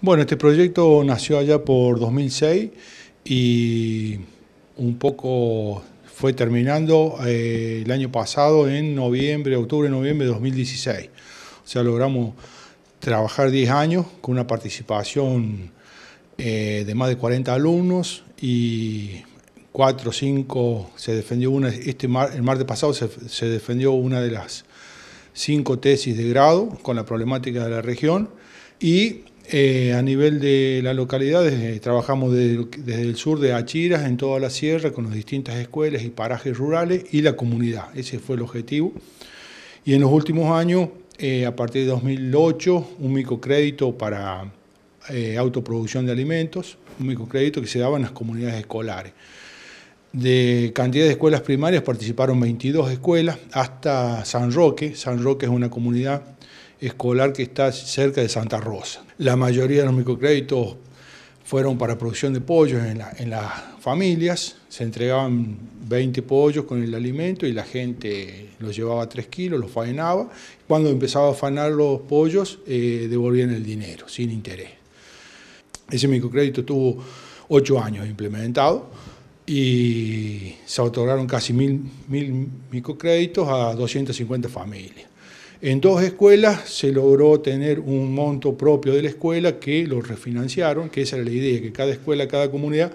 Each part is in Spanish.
Bueno, este proyecto nació allá por 2006 y un poco fue terminando eh, el año pasado en noviembre, octubre, noviembre de 2016. O sea, logramos trabajar 10 años con una participación eh, de más de 40 alumnos y 4 o 5 se defendió una, este el martes pasado se, defendió una de las 5 tesis de grado con la problemática de la región y eh, a nivel de la localidad, trabajamos desde, el sur de Achiras, en toda la sierra, con las distintas escuelas y parajes rurales y la comunidad. Ese fue el objetivo. Y en los últimos años, eh, a partir de 2008, un microcrédito para eh, autoproducción de alimentos, un microcrédito que se daba en las comunidades escolares. De cantidad de escuelas primarias participaron 22 escuelas hasta San Roque. San Roque es una comunidad escolar que está cerca de Santa Rosa. La mayoría de los microcréditos fueron para producción de pollos en, las familias, se entregaban 20 pollos con el alimento y la gente los llevaba 3 kilos, los faenaba. Cuando empezaba a faenar los pollos, eh, devolvían el dinero sin interés. Ese microcrédito tuvo 8 años implementado y se otorgaron casi mil, microcréditos a 250 familias. En dos escuelas se logró tener un monto propio de la escuela que lo refinanciaron, que esa era la idea, que cada escuela, cada comunidad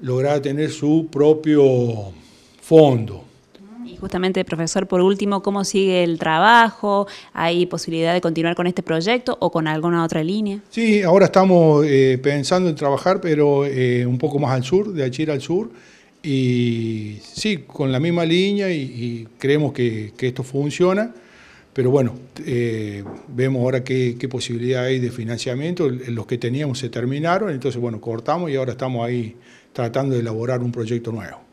lograra tener su propio fondo justamente, profesor, por último, ¿cómo sigue el trabajo? ¿Hay posibilidad de continuar con este proyecto o con alguna otra línea? Sí, ahora estamos eh, pensando en trabajar, pero eh, un poco más al sur, de Achira al sur, y sí, con la misma línea y, creemos que, esto funciona, pero bueno, eh, vemos ahora qué, qué, posibilidad hay de financiamiento, los que teníamos se terminaron, entonces bueno, cortamos y ahora estamos ahí tratando de elaborar un proyecto nuevo.